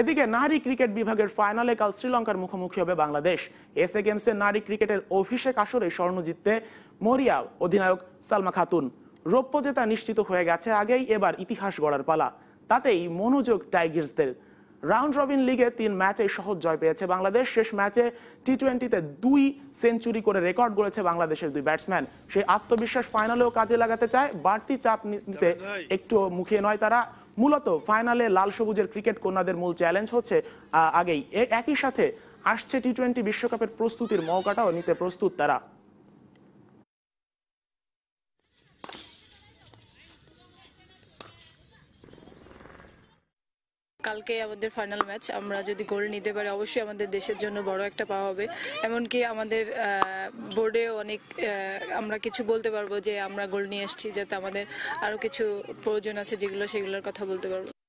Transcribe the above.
এদিকে নারী ক্রিকেট বিভাগের ফাইনালে কাল শ্রীলঙ্কার মুখোমুখি হবে বাংলাদেশ এসএ গেমসে নারী ক্রিকেটের অভিষেক আসরে স্বর্ণ জিততে মরিয়া অধিনায়ক সালমা খাতুন রৌপ্য জেতা নিশ্চিত হয়ে গেছে আগেই এবার ইতিহাস গড়ার পালা তাতেই মনোযোগ টাইগার্সদের রাউন্ড রবিন লিগে তিন ম্যাচে সহজ জয় পেয়েছে বাংলাদেশ শেষ ম্যাচে টি টোয়েন্টিতে দুই সেঞ্চুরি করে রেকর্ড গড়েছে বাংলাদেশের দুই ব্যাটসম্যান সেই আত্মবিশ্বাস ফাইনালেও কাজে লাগাতে চায় বাড়তি চাপ নিতে একটু মুখিয়ে নয় তারা মূলত ফাইনালে লাল সবুজের ক্রিকেট কন্যাদের মূল চ্যালেঞ্জ হচ্ছে আগেই একই সাথে আসছে টি টোয়েন্টি বিশ্বকাপের প্রস্তুতির মৌকাটাও নিতে প্রস্তুত তারা কালকে আমাদের ফাইনাল ম্যাচ আমরা যদি গোল নিতে পারি অবশ্যই আমাদের দেশের জন্য বড় একটা পাওয়া হবে এমনকি আমাদের বোর্ডে অনেক আমরা কিছু বলতে পারবো যে আমরা গোল নিয়ে এসেছি যাতে আমাদের আরও কিছু প্রয়োজন আছে যেগুলো সেগুলোর কথা বলতে পারবো